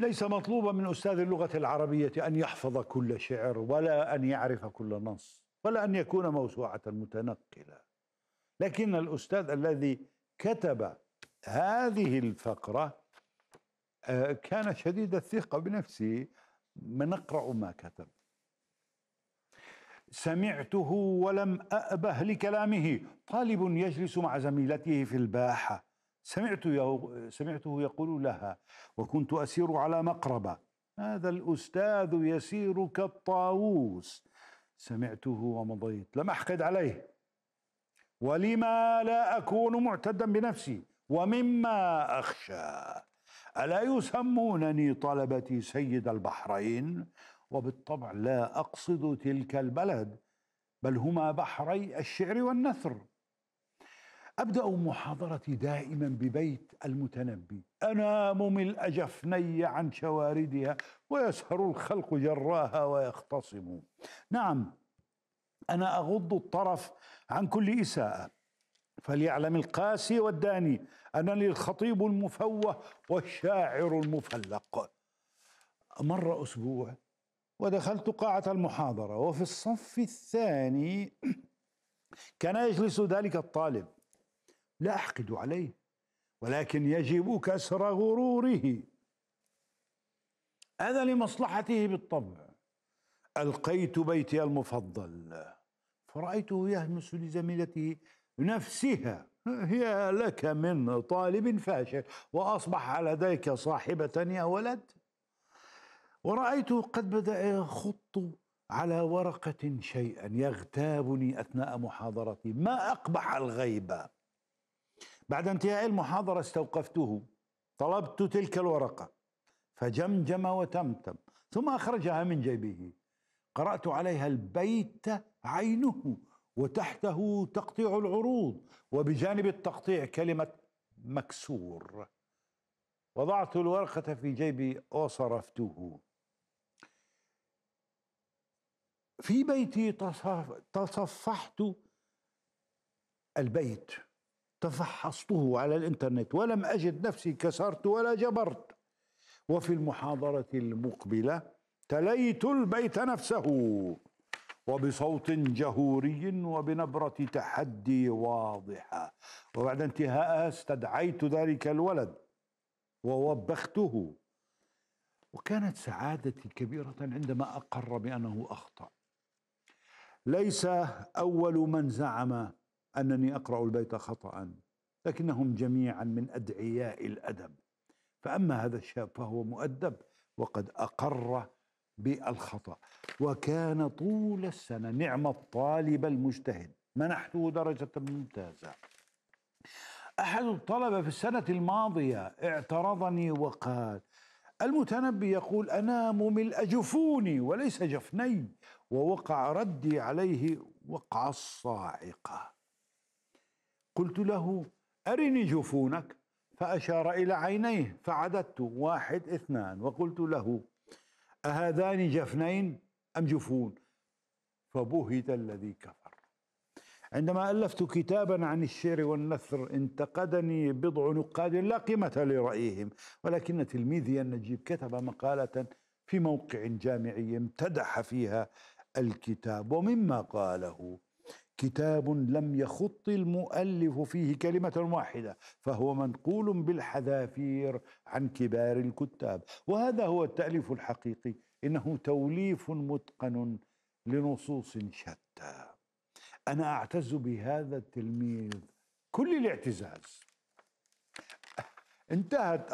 ليس مطلوبا من أستاذ اللغة العربية أن يحفظ كل شعر ولا أن يعرف كل نص ولا أن يكون موسوعة متنقلة لكن الأستاذ الذي كتب هذه الفقرة آه، كان شديد الثقة بنفسه نقرأ ما كتب سمعته ولم أأبه لكلامه طالب يجلس مع زميلته في الباحة سمعت سمعته يقول لها وكنت أسير على مقربة هذا الأستاذ يسير كالطاووس سمعته ومضيت لم أحقد عليه ولما لا أكون معتدا بنفسي ومما أخشى ألا يسمونني طلبتي سيد البحرين وبالطبع لا أقصد تلك البلد بل هما بحري الشعر والنثر أبدأ محاضرتي دائما ببيت المتنبي أنام ملء جفني عن شواردها ويسهر الخلق جراها ويختصموا نعم أنا أغض الطرف عن كل إساءة فليعلم القاسي والداني أنني الخطيب المفوه والشاعر المفلق مر أسبوع ودخلت قاعة المحاضرة وفي الصف الثاني كان يجلس ذلك الطالب لا أحقد عليه ولكن يجب كسر غروره هذا لمصلحته بالطبع ألقيت بيتي المفضل فرأيته يهمس لزميلته نفسها يا لك من طالب فاشل وأصبح لديك صاحبة يا ولد ورأيته قد بدأ يخط على ورقة شيئا يغتابني أثناء محاضرتي ما أقبح الغيبة بعد انتهاء المحاضرة استوقفته طلبت تلك الورقة فجمجم وتمتم ثم أخرجها من جيبه قرأت عليها البيت عينه وتحته تقطيع العروض وبجانب التقطيع كلمة مكسور وضعت الورقة في جيبي وصرفته في بيتي تصفحت البيت تفحصته على الانترنت ولم اجد نفسي كسرت ولا جبرت وفي المحاضره المقبله تليت البيت نفسه وبصوت جهوري وبنبرة تحدي واضحة وبعد انتهائها استدعيت ذلك الولد ووبخته وكانت سعادتي كبيرة عندما أقر بأنه أخطأ ليس أول من زعم أنني أقرأ البيت خطأ لكنهم جميعا من أدعياء الأدب فأما هذا الشاب فهو مؤدب وقد أقر بالخطأ وكان طول السنة نعم الطالب المجتهد منحته درجة ممتازة أحد الطلبة في السنة الماضية اعترضني وقال المتنبي يقول أنا مملء جفوني وليس جفني ووقع ردي عليه وقع الصاعقة قلت له أرني جفونك فأشار إلى عينيه فعددت واحد اثنان وقلت له أهذان جفنين أم جفون فبهت الذي كفر عندما ألفت كتابا عن الشعر والنثر انتقدني بضع نقاد لا قيمة لرأيهم ولكن تلميذي النجيب كتب مقالة في موقع جامعي امتدح فيها الكتاب ومما قاله كتاب لم يخط المؤلف فيه كلمة واحدة فهو منقول بالحذافير عن كبار الكتاب وهذا هو التأليف الحقيقي إنه توليف متقن لنصوص شتى أنا أعتز بهذا التلميذ كل الاعتزاز انتهت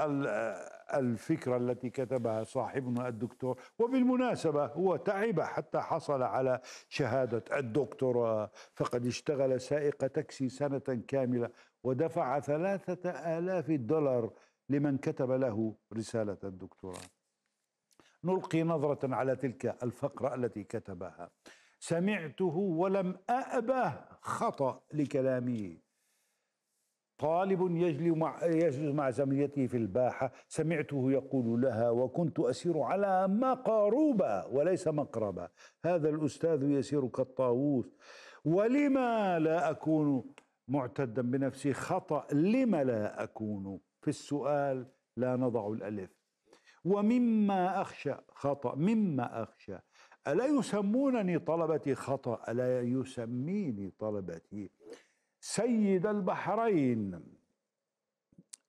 الفكرة التي كتبها صاحبنا الدكتور وبالمناسبة هو تعب حتى حصل على شهادة الدكتوراه فقد اشتغل سائق تاكسي سنة كاملة ودفع ثلاثة آلاف دولار لمن كتب له رسالة الدكتوراه نلقي نظرة على تلك الفقرة التي كتبها سمعته ولم أأبه خطأ لكلامه طالب يجلي مع يجلس مع زميلته في الباحة سمعته يقول لها وكنت أسير على مقاربة وليس مقربة هذا الأستاذ يسير كالطاووس ولما لا أكون معتدا بنفسي خطأ لما لا أكون في السؤال لا نضع الألف ومما أخشى خطأ مما أخشى ألا يسمونني طلبتي خطأ ألا يسميني طلبتي سيد البحرين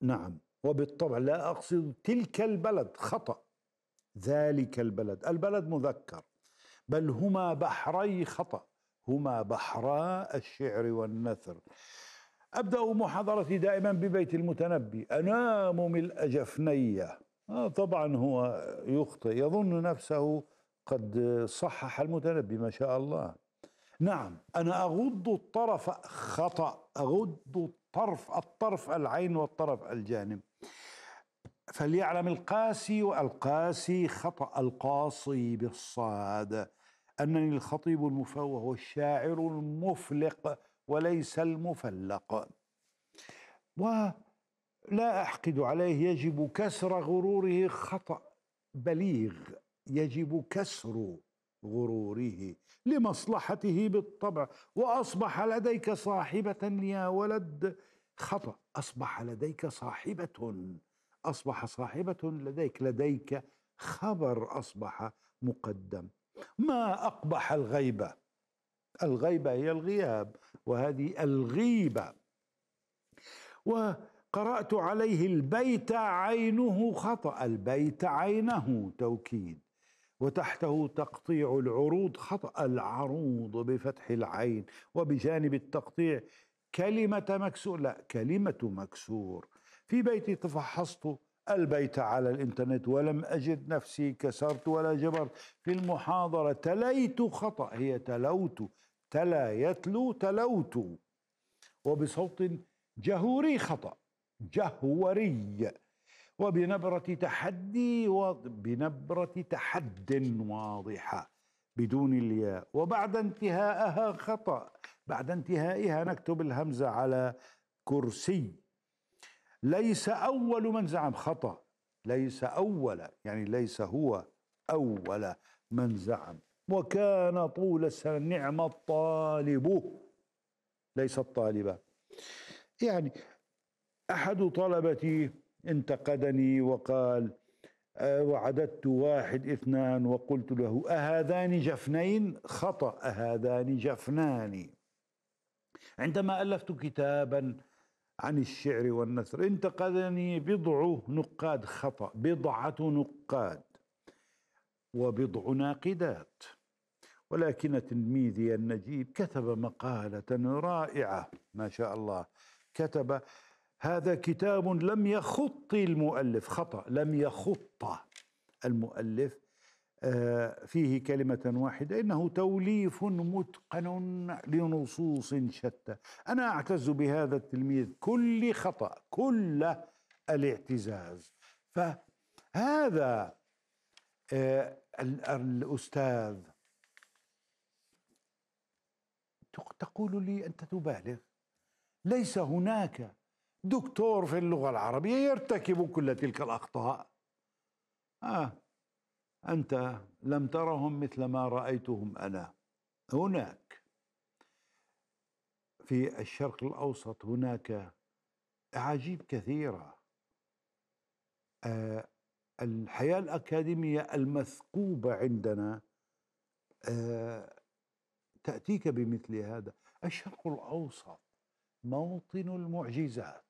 نعم وبالطبع لا أقصد تلك البلد خطأ ذلك البلد البلد مذكر بل هما بحري خطأ هما بحرا الشعر والنثر أبدأ محاضرتي دائما ببيت المتنبي أنام ملء جفنيه آه طبعا هو يخطئ يظن نفسه قد صحح المتنبي ما شاء الله نعم أنا أغض الطرف خطأ أغض الطرف الطرف العين والطرف الجانب فليعلم القاسي والقاسي خطأ القاصي بالصاد أنني الخطيب المفوه والشاعر المفلق وليس المفلق ولا أحقد عليه يجب كسر غروره خطأ بليغ يجب كسر غروره لمصلحته بالطبع واصبح لديك صاحبه يا ولد خطا اصبح لديك صاحبه اصبح صاحبه لديك لديك خبر اصبح مقدم ما اقبح الغيبه الغيبه هي الغياب وهذه الغيبه وقرات عليه البيت عينه خطا البيت عينه توكيد وتحته تقطيع العروض خطأ العروض بفتح العين وبجانب التقطيع كلمة مكسور لا كلمة مكسور في بيتي تفحصت البيت على الانترنت ولم أجد نفسي كسرت ولا جبرت في المحاضرة تليت خطأ هي تلوت تلا يتلو تلوت وبصوت جهوري خطأ جهوري وبنبرة تحدي وبنبرة تحد واضحة بدون الياء وبعد انتهائها خطأ بعد انتهائها نكتب الهمزة على كرسي ليس أول من زعم خطأ ليس أول يعني ليس هو أول من زعم وكان طول السنة نعم الطالب ليس الطالبة يعني أحد طلبتي انتقدني وقال آه، وعددت واحد اثنان وقلت له أهذان جفنين خطأ أهذان جفنان عندما ألفت كتابا عن الشعر والنثر انتقدني بضع نقاد خطأ بضعة نقاد وبضع ناقدات ولكن تلميذي النجيب كتب مقالة رائعة ما شاء الله كتب هذا كتاب لم يخط المؤلف خطأ لم يخط المؤلف آه، فيه كلمة واحدة إنه توليف متقن لنصوص شتى أنا أعتز بهذا التلميذ كل خطأ كل الاعتزاز فهذا آه، الأستاذ تقول لي أنت تبالغ ليس هناك دكتور في اللغة العربية يرتكب كل تلك الأخطاء آه أنت لم ترهم مثل ما رأيتهم أنا هناك في الشرق الأوسط هناك أعاجيب كثيرة آه الحياة الأكاديمية المثقوبة عندنا آه تأتيك بمثل هذا الشرق الأوسط موطن المعجزات